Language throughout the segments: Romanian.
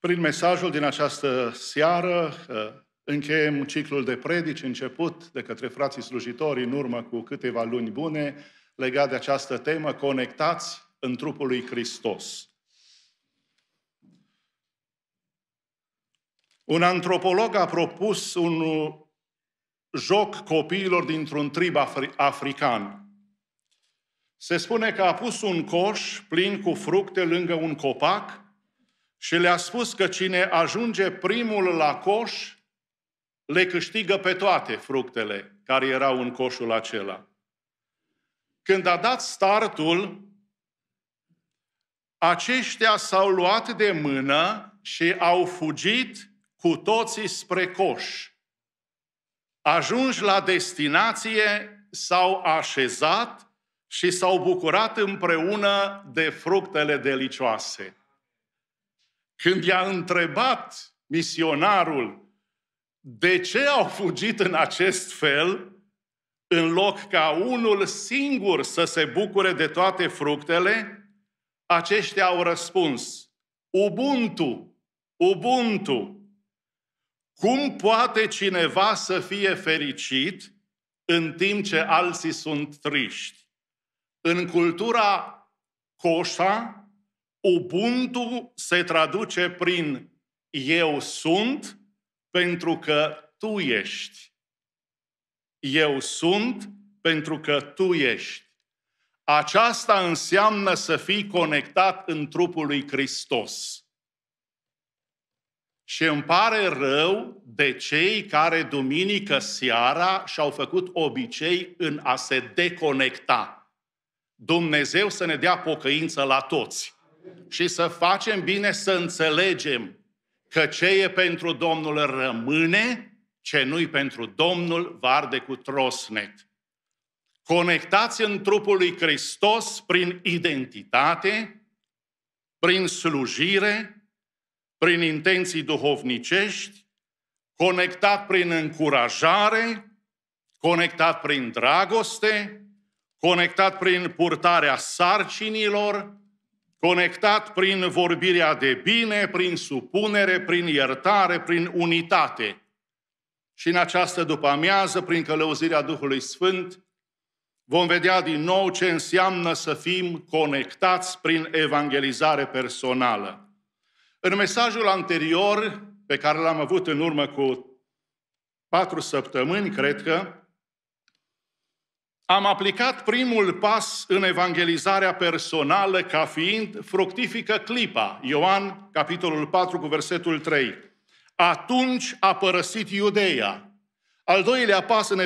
Prin mesajul din această seară uh, încheiem ciclul de predici început de către frații slujitori în urmă cu câteva luni bune legat de această temă, conectați în trupul lui Hristos. Un antropolog a propus un joc copiilor dintr-un trib afri- african. Se spune că a pus un coș plin cu fructe lângă un copac și le-a spus că cine ajunge primul la coș, le câștigă pe toate fructele care erau în coșul acela. Când a dat startul, aceștia s-au luat de mână și au fugit cu toții spre coș. Ajungi la destinație, s-au așezat și s-au bucurat împreună de fructele delicioase. Când i-a întrebat misionarul de ce au fugit în acest fel, în loc ca unul singur să se bucure de toate fructele, aceștia au răspuns, Ubuntu, Ubuntu. Cum poate cineva să fie fericit în timp ce alții sunt triști? În cultura Coșa, Ubuntu se traduce prin eu sunt pentru că tu ești. Eu sunt pentru că tu ești. Aceasta înseamnă să fii conectat în trupul lui Hristos. Și îmi pare rău de cei care duminică seara și-au făcut obicei în a se deconecta. Dumnezeu să ne dea pocăință la toți și să facem bine să înțelegem că ce e pentru Domnul rămâne, ce nu-i pentru Domnul varde cu trosnet. Conectați în trupul lui Hristos prin identitate, prin slujire, prin intenții duhovnicești, conectat prin încurajare, conectat prin dragoste, conectat prin purtarea sarcinilor, conectat prin vorbirea de bine, prin supunere, prin iertare, prin unitate. Și în această după-amiază, prin călăuzirea Duhului Sfânt, vom vedea din nou ce înseamnă să fim conectați prin evangelizare personală. În mesajul anterior, pe care l-am avut în urmă cu patru săptămâni, cred că, am aplicat primul pas în evangelizarea personală ca fiind fructifică clipa, Ioan, capitolul 4, cu versetul 3. Atunci a părăsit Iudeia. Al doilea pas în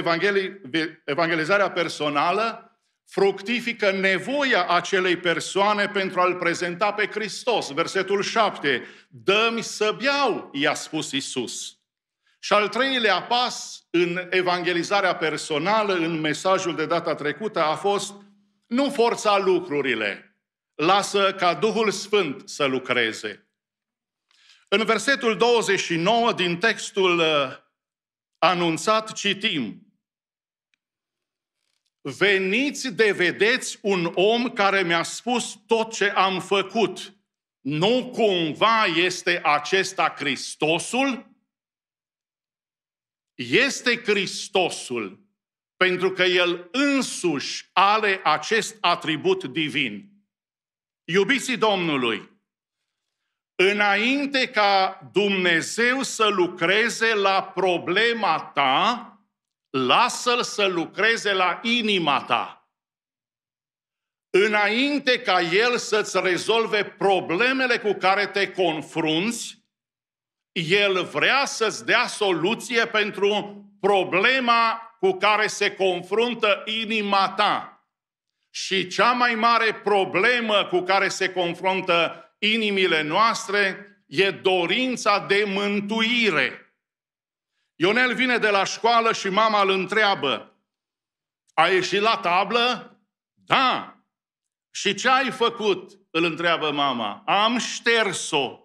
evangelizarea personală fructifică nevoia acelei persoane pentru a-L prezenta pe Hristos. Versetul 7. Dă-mi să beau, i-a spus Isus. Și al treilea pas în evangelizarea personală, în mesajul de data trecută, a fost nu forța lucrurile, lasă ca Duhul Sfânt să lucreze. În versetul 29 din textul uh, anunțat citim Veniți de vedeți un om care mi-a spus tot ce am făcut. Nu cumva este acesta Hristosul? este Hristosul, pentru că El însuși are acest atribut divin. Iubiții Domnului, înainte ca Dumnezeu să lucreze la problema ta, lasă-L să lucreze la inima ta. Înainte ca El să-ți rezolve problemele cu care te confrunți, el vrea să-ți dea soluție pentru problema cu care se confruntă inima ta. Și cea mai mare problemă cu care se confruntă inimile noastre e dorința de mântuire. Ionel vine de la școală și mama îl întreabă, a ieșit la tablă? Da. Și ce ai făcut? Îl întreabă mama. Am șters-o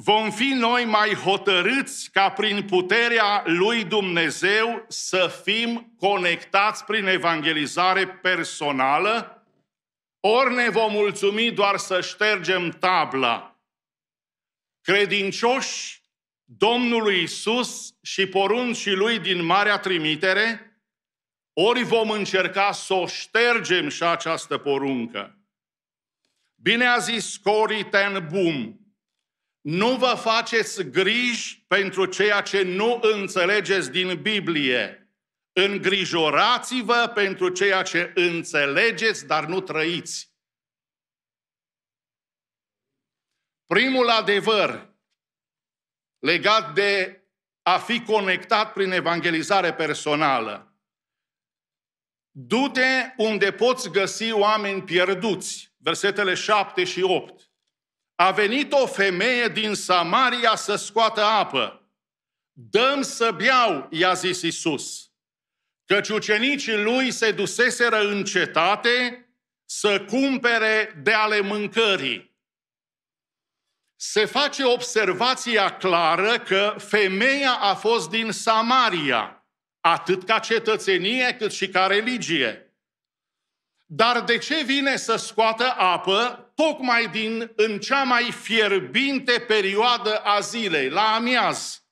vom fi noi mai hotărâți ca prin puterea lui Dumnezeu să fim conectați prin evangelizare personală, ori ne vom mulțumi doar să ștergem tabla. Credincioși Domnului Isus și poruncii lui din Marea Trimitere, ori vom încerca să o ștergem și această poruncă. Bine a zis Cory Ten Boom, nu vă faceți griji pentru ceea ce nu înțelegeți din Biblie. Îngrijorați-vă pentru ceea ce înțelegeți, dar nu trăiți. Primul adevăr legat de a fi conectat prin evangelizare personală. Du-te unde poți găsi oameni pierduți, versetele 7 și 8 a venit o femeie din Samaria să scoată apă. Dăm să beau, i-a zis Isus. Căci ucenicii lui se duseseră în cetate să cumpere de ale mâncării. Se face observația clară că femeia a fost din Samaria, atât ca cetățenie cât și ca religie. Dar de ce vine să scoată apă tocmai din, în cea mai fierbinte perioadă a zilei, la amiaz.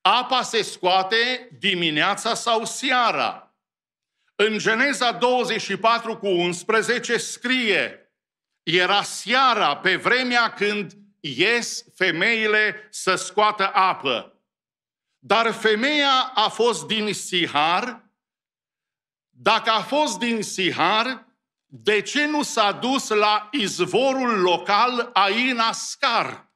Apa se scoate dimineața sau seara. În Geneza 24 cu 11 scrie, era seara pe vremea când ies femeile să scoată apă. Dar femeia a fost din Sihar, dacă a fost din Sihar, de ce nu s-a dus la izvorul local Ainascar?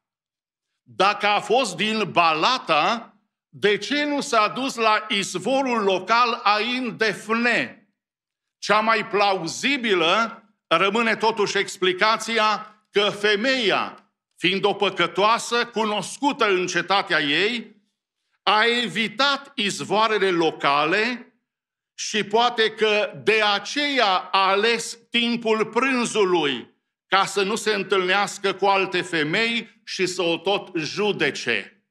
Dacă a fost din Balata, de ce nu s-a dus la izvorul local Ain Defne? Cea mai plauzibilă rămâne totuși explicația că femeia, fiind o păcătoasă, cunoscută în cetatea ei, a evitat izvoarele locale și poate că de aceea a ales timpul prânzului ca să nu se întâlnească cu alte femei și să o tot judece.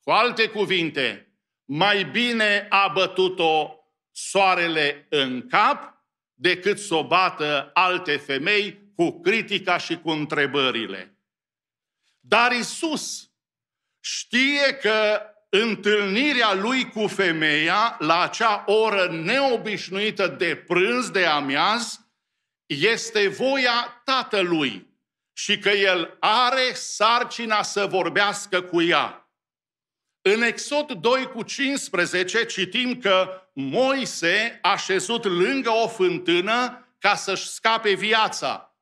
Cu alte cuvinte, mai bine a bătut-o soarele în cap decât să o bată alte femei cu critica și cu întrebările. Dar Isus știe că întâlnirea lui cu femeia la acea oră neobișnuită de prânz, de amiaz, este voia tatălui și că el are sarcina să vorbească cu ea. În Exod 2 cu 15 citim că Moise a șezut lângă o fântână ca să-și scape viața.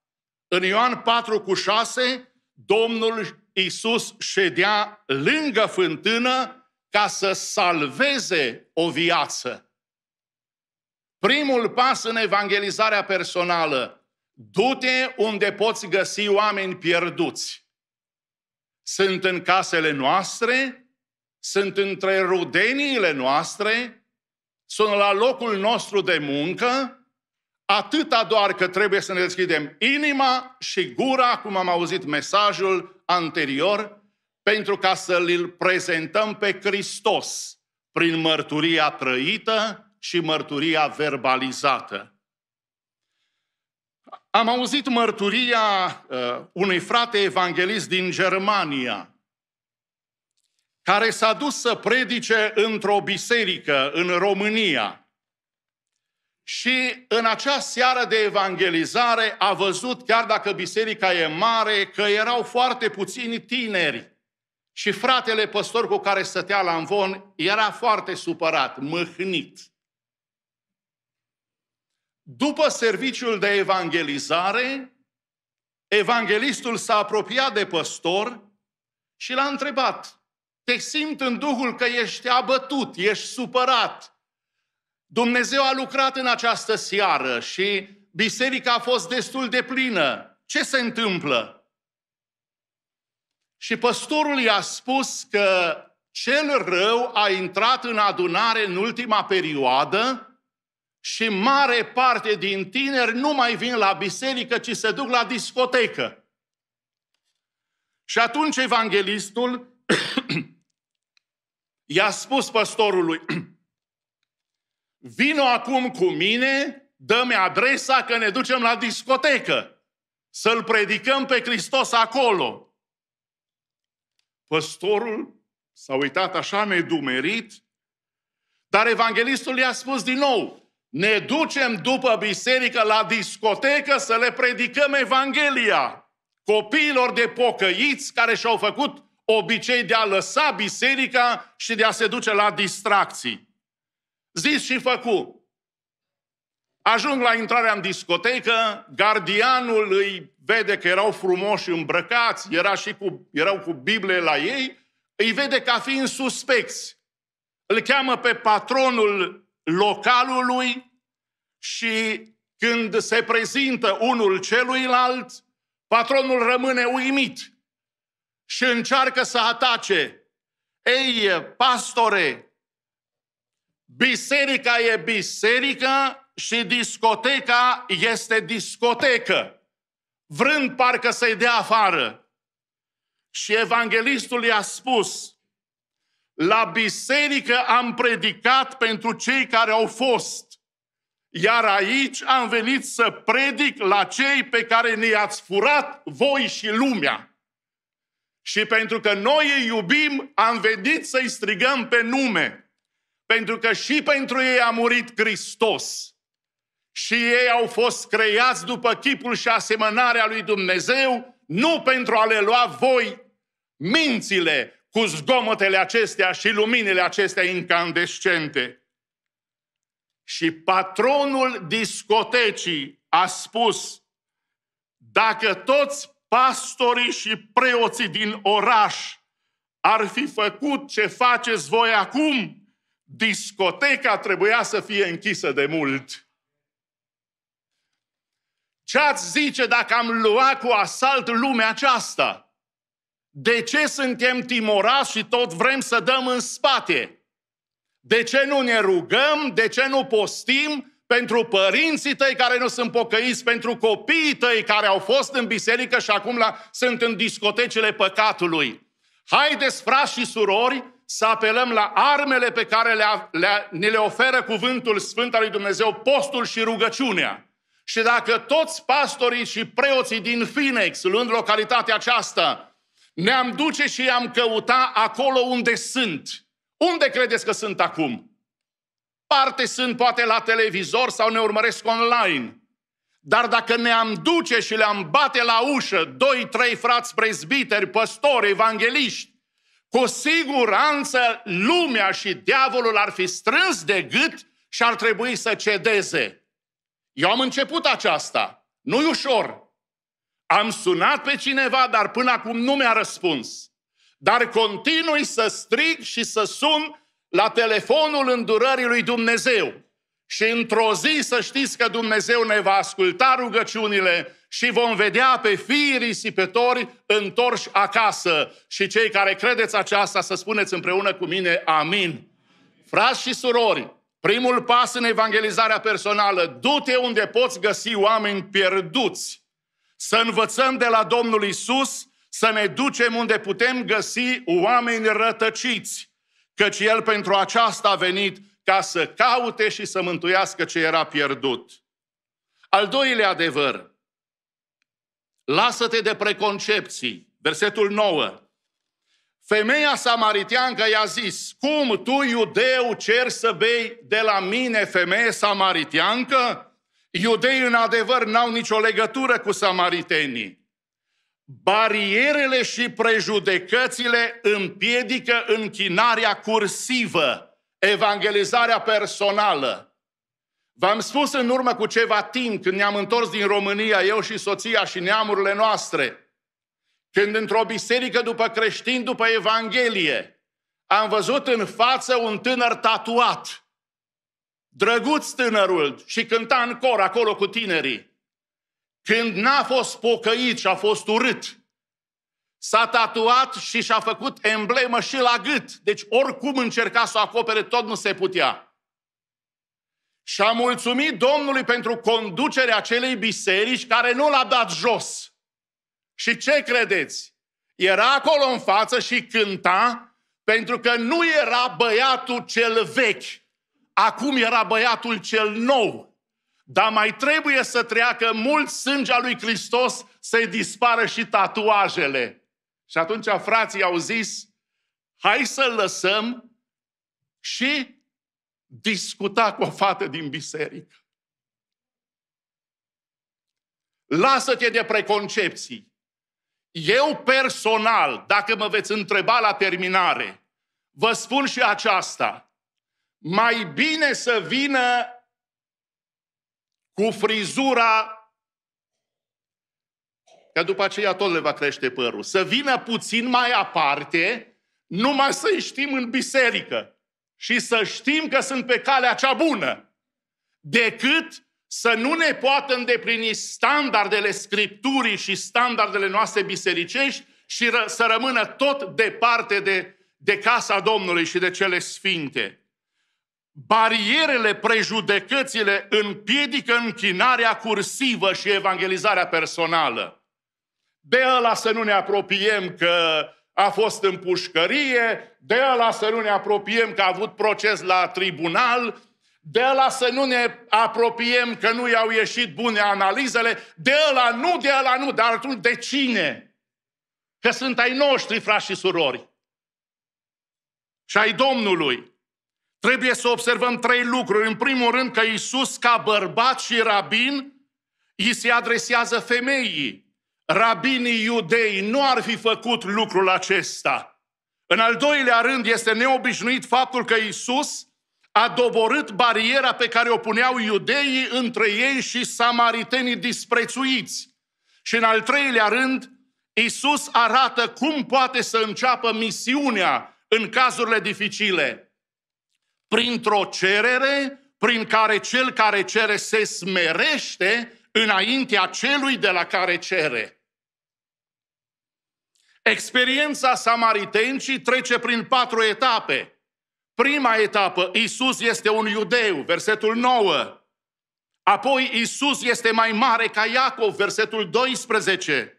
În Ioan 4 cu 6, Domnul Iisus ședea lângă fântână ca să salveze o viață. Primul pas în evangelizarea personală, du-te unde poți găsi oameni pierduți. Sunt în casele noastre, sunt între rudeniile noastre, sunt la locul nostru de muncă, Atâta doar că trebuie să ne deschidem inima și gura, cum am auzit mesajul anterior, pentru ca să-L prezentăm pe Hristos prin mărturia trăită și mărturia verbalizată. Am auzit mărturia uh, unui frate evanghelist din Germania, care s-a dus să predice într-o biserică în România și în acea seară de evangelizare a văzut, chiar dacă biserica e mare, că erau foarte puțini tineri. Și fratele păstor cu care stătea la învon era foarte supărat, mâhnit. După serviciul de evangelizare, evangelistul s-a apropiat de păstor și l-a întrebat, te simt în Duhul că ești abătut, ești supărat, Dumnezeu a lucrat în această seară și biserica a fost destul de plină. Ce se întâmplă? Și păstorul i-a spus că cel rău a intrat în adunare în ultima perioadă și mare parte din tineri nu mai vin la biserică, ci se duc la discotecă. Și atunci evanghelistul i-a spus păstorului, vino acum cu mine, dă-mi adresa că ne ducem la discotecă. Să-L predicăm pe Hristos acolo. Păstorul s-a uitat așa nedumerit, dar evanghelistul i-a spus din nou, ne ducem după biserică la discotecă să le predicăm Evanghelia copiilor de pocăiți care și-au făcut obicei de a lăsa biserica și de a se duce la distracții. Zis și făcu. Ajung la intrarea în discotecă, gardianul îi vede că erau frumoși îmbrăcați, era și cu, erau cu Biblie la ei, îi vede ca fiind suspecți. Îl cheamă pe patronul localului și când se prezintă unul celuilalt, patronul rămâne uimit și încearcă să atace. Ei, pastore, Biserica e biserică și discoteca este discotecă, vrând parcă să-i dea afară. Și evanghelistul i-a spus, la biserică am predicat pentru cei care au fost, iar aici am venit să predic la cei pe care ne-ați furat voi și lumea. Și pentru că noi îi iubim, am venit să-i strigăm pe nume pentru că și pentru ei a murit Hristos. Și ei au fost creați după chipul și asemănarea lui Dumnezeu, nu pentru a le lua voi mințile cu zgomotele acestea și luminile acestea incandescente. Și patronul discotecii a spus, dacă toți pastorii și preoții din oraș ar fi făcut ce faceți voi acum, Discoteca trebuia să fie închisă de mult. Ce ați zice dacă am luat cu asalt lumea aceasta? De ce suntem timorați și tot vrem să dăm în spate? De ce nu ne rugăm? De ce nu postim? Pentru părinții tăi care nu sunt pocăiți, pentru copiii tăi care au fost în biserică și acum la, sunt în discotecele păcatului. Haideți, frați și surori, să apelăm la armele pe care le, le, ne le oferă Cuvântul Sfânt al lui Dumnezeu, postul și rugăciunea. Și dacă toți pastorii și preoții din Phoenix, luând localitatea aceasta, ne-am duce și am căuta acolo unde sunt. Unde credeți că sunt acum? Parte sunt poate la televizor sau ne urmăresc online. Dar dacă ne-am duce și le-am bate la ușă doi, trei frați prezbiteri, păstori, evangeliști, cu siguranță lumea și diavolul ar fi strâns de gât și ar trebui să cedeze. Eu am început aceasta. nu ușor. Am sunat pe cineva, dar până acum nu mi-a răspuns. Dar continui să strig și să sun la telefonul îndurării lui Dumnezeu. Și într-o zi să știți că Dumnezeu ne va asculta rugăciunile și vom vedea pe fiii risipitori întorși acasă. Și cei care credeți aceasta să spuneți împreună cu mine, amin. Frați și surori, primul pas în evangelizarea personală, du-te unde poți găsi oameni pierduți. Să învățăm de la Domnul Isus, să ne ducem unde putem găsi oameni rătăciți. Căci El pentru aceasta a venit ca să caute și să mântuiască ce era pierdut. Al doilea adevăr, lasă-te de preconcepții. Versetul 9. Femeia samariteancă i-a zis, cum tu, iudeu, cer să bei de la mine, femeie samariteancă? Iudeii, în adevăr, n-au nicio legătură cu samaritenii. Barierele și prejudecățile împiedică închinarea cursivă evangelizarea personală. V-am spus în urmă cu ceva timp, când ne-am întors din România, eu și soția și neamurile noastre, când într-o biserică după creștin, după Evanghelie, am văzut în față un tânăr tatuat, drăguț tânărul, și cânta în cor acolo cu tinerii. Când n-a fost pocăit și a fost urât, s-a tatuat și și-a făcut emblemă și la gât. Deci oricum încerca să o acopere, tot nu se putea. Și a mulțumit Domnului pentru conducerea acelei biserici care nu l-a dat jos. Și ce credeți? Era acolo în față și cânta pentru că nu era băiatul cel vechi. Acum era băiatul cel nou. Dar mai trebuie să treacă mult sânge al lui Hristos să-i dispară și tatuajele. Și atunci frații au zis, hai să lăsăm și discuta cu o fată din biserică. Lasă-te de preconcepții. Eu personal, dacă mă veți întreba la terminare, vă spun și aceasta. Mai bine să vină cu frizura Că după aceea tot le va crește părul. Să vină puțin mai aparte, numai să-i știm în biserică. Și să știm că sunt pe calea cea bună. Decât să nu ne poată îndeplini standardele Scripturii și standardele noastre bisericești și ră, să rămână tot departe de, de casa Domnului și de cele sfinte. Barierele, prejudecățile împiedică închinarea cursivă și evangelizarea personală de ăla să nu ne apropiem că a fost în pușcărie, de ăla să nu ne apropiem că a avut proces la tribunal, de ăla să nu ne apropiem că nu i-au ieșit bune analizele, de ăla nu, de ăla nu, dar atunci de cine? Că sunt ai noștri, frați și surori. Și ai Domnului. Trebuie să observăm trei lucruri. În primul rând că Isus, ca bărbat și rabin, îi se adresează femeii rabinii iudei nu ar fi făcut lucrul acesta. În al doilea rând, este neobișnuit faptul că Isus a doborât bariera pe care o puneau iudeii între ei și samaritenii disprețuiți. Și în al treilea rând, Isus arată cum poate să înceapă misiunea în cazurile dificile. Printr-o cerere prin care cel care cere se smerește înaintea celui de la care cere. Experiența samaritencii trece prin patru etape. Prima etapă, Isus este un iudeu, versetul 9. Apoi Isus este mai mare ca Iacov, versetul 12.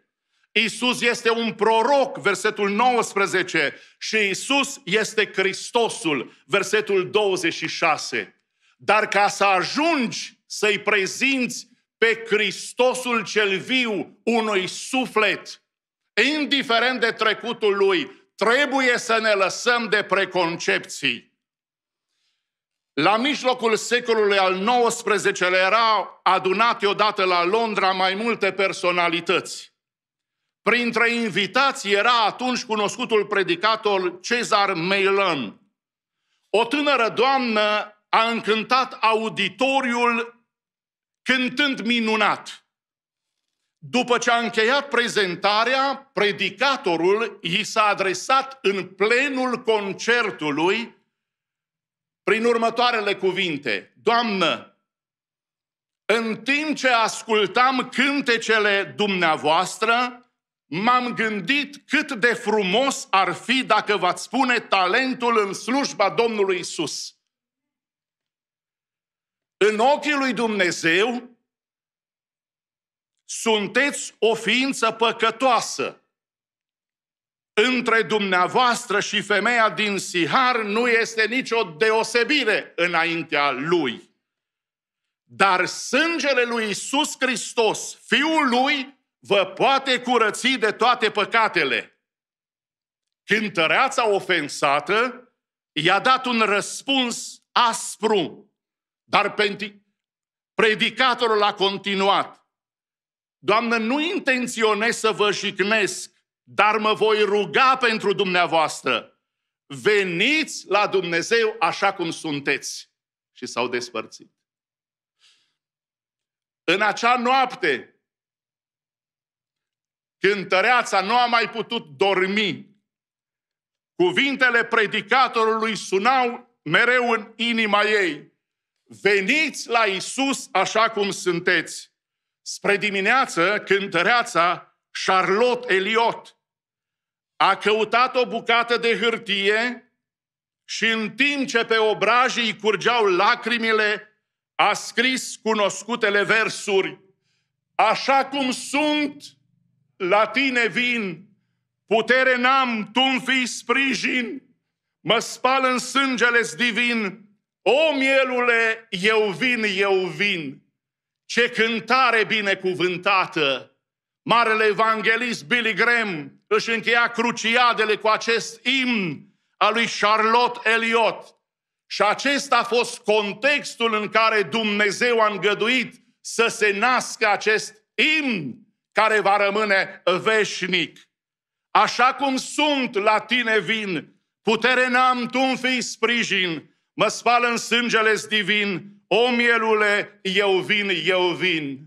Isus este un proroc, versetul 19. Și Isus este Hristosul, versetul 26. Dar ca să ajungi să-i prezinți pe Hristosul cel viu unui suflet, indiferent de trecutul lui, trebuie să ne lăsăm de preconcepții. La mijlocul secolului al XIX-lea erau adunate odată la Londra mai multe personalități. Printre invitații era atunci cunoscutul predicator Cezar Meilan. O tânără doamnă a încântat auditoriul cântând minunat. După ce a încheiat prezentarea, predicatorul i s-a adresat în plenul concertului prin următoarele cuvinte. Doamnă, în timp ce ascultam cântecele dumneavoastră, m-am gândit cât de frumos ar fi dacă v-ați spune talentul în slujba Domnului Isus. În ochii lui Dumnezeu, sunteți o ființă păcătoasă. Între dumneavoastră și femeia din Sihar nu este nicio deosebire înaintea lui. Dar sângele lui Isus Hristos, Fiul lui, vă poate curăți de toate păcatele. Cântăreața ofensată i-a dat un răspuns aspru dar predicatorul a continuat. Doamnă, nu intenționez să vă jicnesc, dar mă voi ruga pentru dumneavoastră. Veniți la Dumnezeu așa cum sunteți. Și s-au despărțit. În acea noapte, când tăreața nu a mai putut dormi, cuvintele predicatorului sunau mereu în inima ei. Veniți la Isus așa cum sunteți. Spre dimineață, cântăreața Charlotte Eliot a căutat o bucată de hârtie și în timp ce pe obrajii curgeau lacrimile, a scris cunoscutele versuri. Așa cum sunt, la tine vin, putere n-am, tu-mi fii sprijin, mă spal în sângele divin, o mielule, eu vin, eu vin! Ce cântare binecuvântată! Marele evanghelist Billy Graham își încheia cruciadele cu acest imn al lui Charlotte Eliot. Și acesta a fost contextul în care Dumnezeu a îngăduit să se nască acest imn care va rămâne veșnic. Așa cum sunt, la tine vin, putere n-am, tu fi sprijin, mă spală în sângele divin, o mielule, eu vin, eu vin.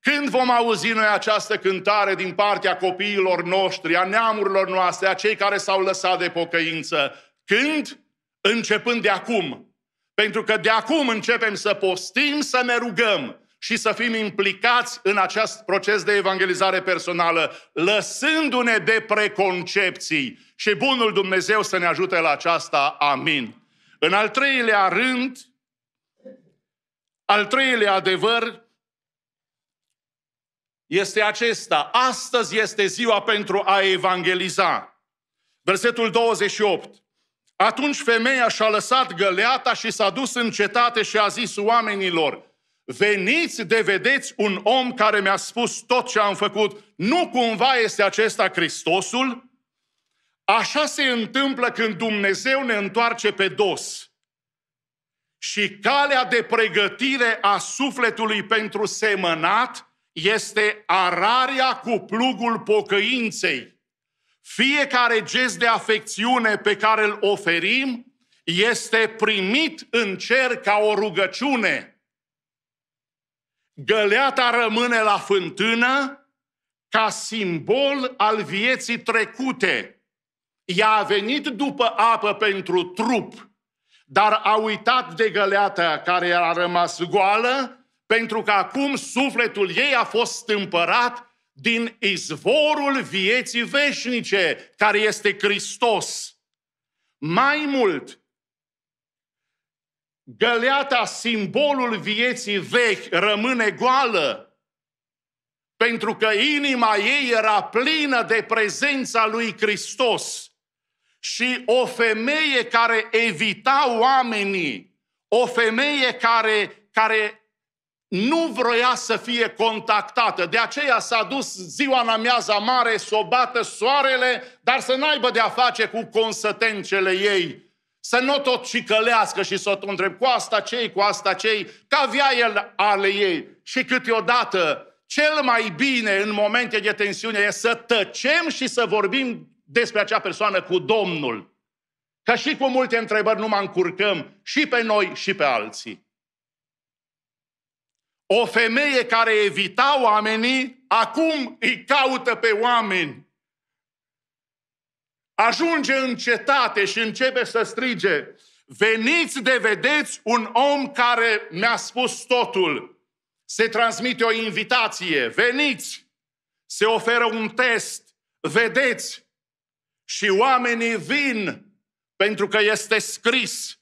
Când vom auzi noi această cântare din partea copiilor noștri, a neamurilor noastre, a cei care s-au lăsat de pocăință? Când? Începând de acum. Pentru că de acum începem să postim, să ne rugăm și să fim implicați în acest proces de evangelizare personală, lăsându-ne de preconcepții. Și bunul Dumnezeu să ne ajute la aceasta. Amin. În al treilea rând, al treilea adevăr este acesta. Astăzi este ziua pentru a evangeliza. Versetul 28. Atunci femeia și-a lăsat găleata și s-a dus în cetate și a zis oamenilor, veniți de vedeți un om care mi-a spus tot ce am făcut. Nu cumva este acesta Hristosul? Așa se întâmplă când Dumnezeu ne întoarce pe dos. Și calea de pregătire a sufletului pentru semănat este ararea cu plugul pocăinței. Fiecare gest de afecțiune pe care îl oferim este primit în cer ca o rugăciune. Găleata rămâne la fântână ca simbol al vieții trecute – ea a venit după apă pentru trup, dar a uitat de găleata care a rămas goală, pentru că acum sufletul ei a fost stâmpărat din izvorul vieții veșnice, care este Hristos. Mai mult, găleata, simbolul vieții vechi, rămâne goală, pentru că inima ei era plină de prezența lui Hristos și o femeie care evita oamenii, o femeie care, care nu vroia să fie contactată. De aceea s-a dus ziua în amiaza mare să o bată soarele, dar să n-aibă de-a face cu consătencele ei. Să nu tot cicălească și să o întreb cu asta cei, cu asta cei, că avea el ale ei. Și câteodată, cel mai bine în momente de tensiune e să tăcem și să vorbim despre acea persoană cu Domnul. Ca și cu multe întrebări nu mă încurcăm și pe noi și pe alții. O femeie care evita oamenii, acum îi caută pe oameni. Ajunge în cetate și începe să strige, veniți de vedeți un om care mi-a spus totul. Se transmite o invitație, veniți! Se oferă un test, vedeți! și oamenii vin pentru că este scris.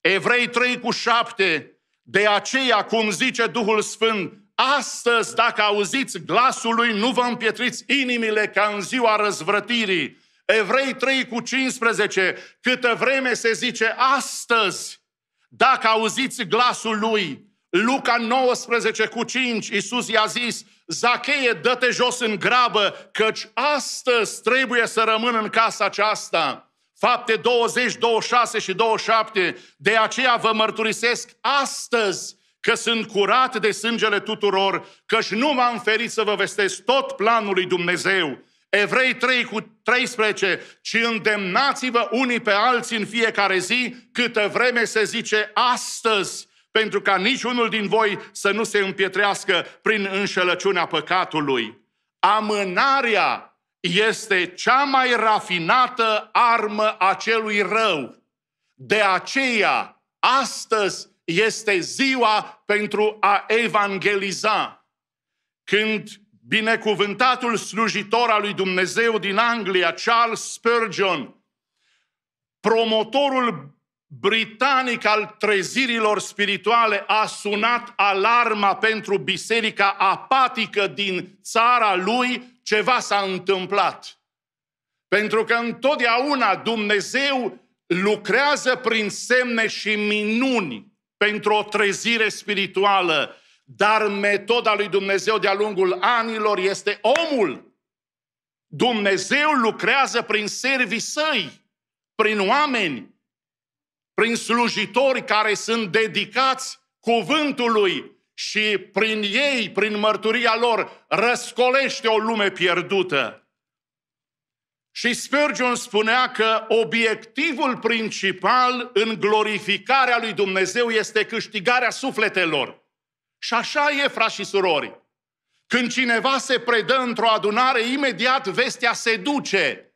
Evrei 3 cu 7, de aceea, cum zice Duhul Sfânt, astăzi, dacă auziți glasul lui, nu vă împietriți inimile ca în ziua răzvrătirii. Evrei 3 cu 15, câtă vreme se zice astăzi, dacă auziți glasul lui, Luca 19 cu 5, Iisus i-a zis, Zacheie, dă-te jos în grabă, căci astăzi trebuie să rămân în casa aceasta. Fapte 20, 26 și 27. De aceea vă mărturisesc astăzi că sunt curat de sângele tuturor, căci nu m-am ferit să vă vestesc tot planul lui Dumnezeu. Evrei 3 cu 13, ci îndemnați-vă unii pe alții în fiecare zi, câtă vreme se zice astăzi, pentru ca niciunul din voi să nu se împietrească prin înșelăciunea păcatului. Amânarea este cea mai rafinată armă a celui rău. De aceea, astăzi este ziua pentru a evangeliza. Când binecuvântatul slujitor al lui Dumnezeu din Anglia, Charles Spurgeon, promotorul britanic al trezirilor spirituale a sunat alarma pentru biserica apatică din țara lui, ceva s-a întâmplat. Pentru că întotdeauna Dumnezeu lucrează prin semne și minuni pentru o trezire spirituală, dar metoda lui Dumnezeu de-a lungul anilor este omul. Dumnezeu lucrează prin servii săi, prin oameni prin slujitori care sunt dedicați cuvântului și prin ei, prin mărturia lor, răscolește o lume pierdută. Și Spurgeon spunea că obiectivul principal în glorificarea lui Dumnezeu este câștigarea sufletelor. Și așa e, frați și surori. Când cineva se predă într-o adunare, imediat vestea se duce.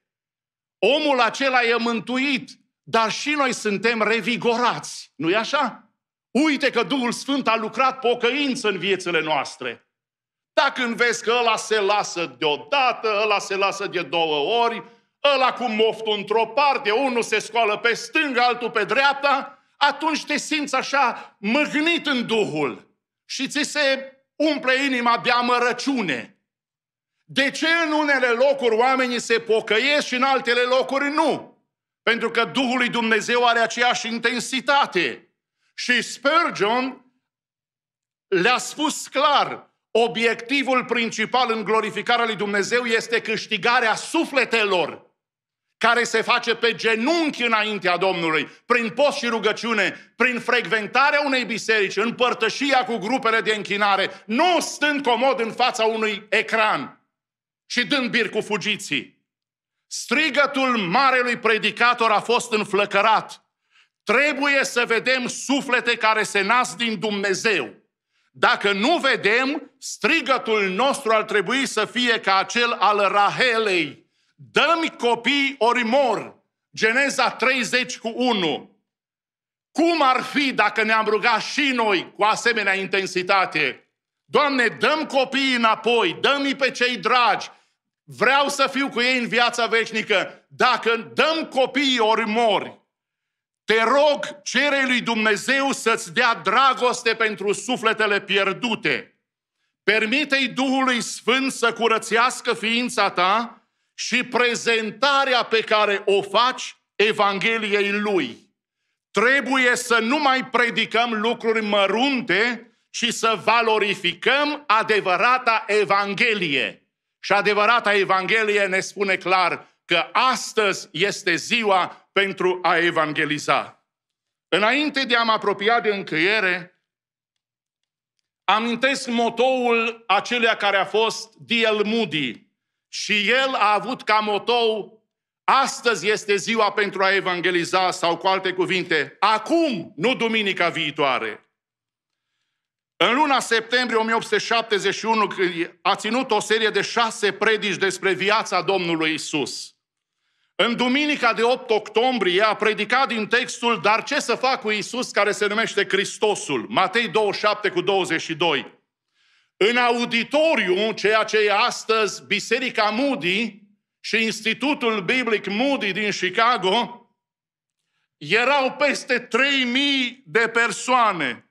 Omul acela e mântuit, dar și noi suntem revigorați. nu e așa? Uite că Duhul Sfânt a lucrat pocăință în viețile noastre. Dacă vezi că ăla se lasă deodată, ăla se lasă de două ori, ăla cu moftul într-o parte, unul se scoală pe stânga, altul pe dreapta, atunci te simți așa măgnit în Duhul și ți se umple inima de amărăciune. De ce în unele locuri oamenii se pocăiesc și în altele locuri nu? Pentru că Duhul lui Dumnezeu are aceeași intensitate. Și Spurgeon le-a spus clar, obiectivul principal în glorificarea lui Dumnezeu este câștigarea sufletelor care se face pe genunchi înaintea Domnului, prin post și rugăciune, prin frecventarea unei biserici, părtășia cu grupele de închinare, nu stând comod în fața unui ecran și dând bir cu fugiții. Strigătul marelui predicator a fost înflăcărat. Trebuie să vedem suflete care se nasc din Dumnezeu. Dacă nu vedem, strigătul nostru ar trebui să fie ca acel al Rahelei. Dăm copii ori mor. Geneza 30 cu 1. Cum ar fi dacă ne-am rugat și noi cu asemenea intensitate? Doamne, dăm copiii înapoi, dăm-i pe cei dragi, vreau să fiu cu ei în viața veșnică. Dacă dăm copiii ori mori, te rog, cere lui Dumnezeu să-ți dea dragoste pentru sufletele pierdute. Permite-i Duhului Sfânt să curățească ființa ta și prezentarea pe care o faci Evangheliei Lui. Trebuie să nu mai predicăm lucruri mărunte, ci să valorificăm adevărata Evanghelie. Și adevărata Evanghelie ne spune clar că astăzi este ziua pentru a evangeliza. Înainte de a mă apropia de încheiere, amintesc motoul acelea care a fost D.L. Moody. Și el a avut ca motou, astăzi este ziua pentru a evangeliza, sau cu alte cuvinte, acum, nu duminica viitoare. În luna septembrie 1871 a ținut o serie de șase predici despre viața Domnului Isus. În duminica de 8 octombrie a predicat din textul Dar ce să fac cu Isus care se numește Hristosul? Matei 27 cu 22. În auditoriu, ceea ce e astăzi Biserica Moody și Institutul Biblic Moody din Chicago, erau peste 3000 de persoane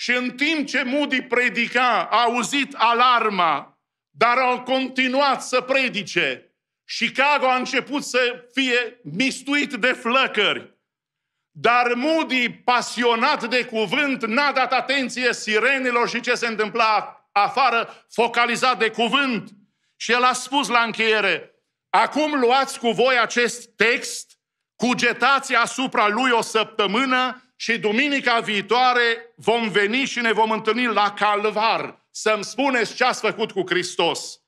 și în timp ce Moody predica, a auzit alarma, dar au continuat să predice. Chicago a început să fie mistuit de flăcări. Dar Moody, pasionat de cuvânt, n-a dat atenție sirenilor și ce se întâmpla afară, focalizat de cuvânt. Și el a spus la încheiere, acum luați cu voi acest text, cugetați asupra lui o săptămână și duminica viitoare vom veni și ne vom întâlni la calvar să-mi spuneți ce ați făcut cu Hristos.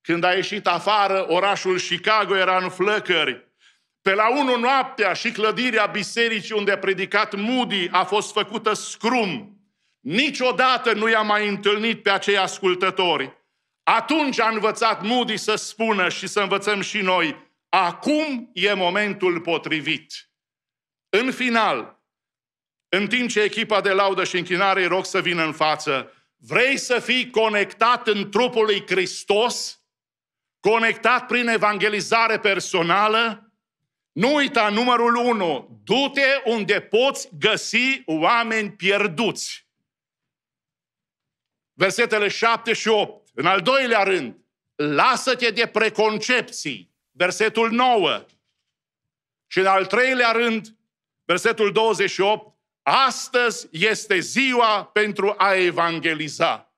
Când a ieșit afară, orașul Chicago era în flăcări. Pe la unu noaptea și clădirea bisericii unde a predicat Moody a fost făcută scrum. Niciodată nu i-a mai întâlnit pe acei ascultători. Atunci a învățat Moody să spună și să învățăm și noi, acum e momentul potrivit. În final, în timp ce echipa de laudă și închinare îi rog să vină în față, vrei să fii conectat în trupul lui Hristos? Conectat prin evangelizare personală? Nu uita numărul 1. Du-te unde poți găsi oameni pierduți. Versetele 7 și 8. În al doilea rând, lasă-te de preconcepții. Versetul 9. Și în al treilea rând, versetul 28, Astăzi este ziua pentru a evangeliza.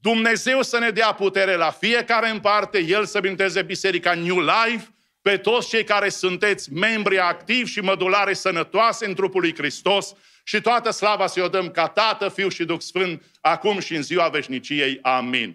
Dumnezeu să ne dea putere la fiecare în parte, El să binteze Biserica New Life, pe toți cei care sunteți membri activi și mădulare sănătoase în trupul lui Hristos și toată slava să o dăm ca Tată, Fiu și Duh Sfânt, acum și în ziua veșniciei. Amin.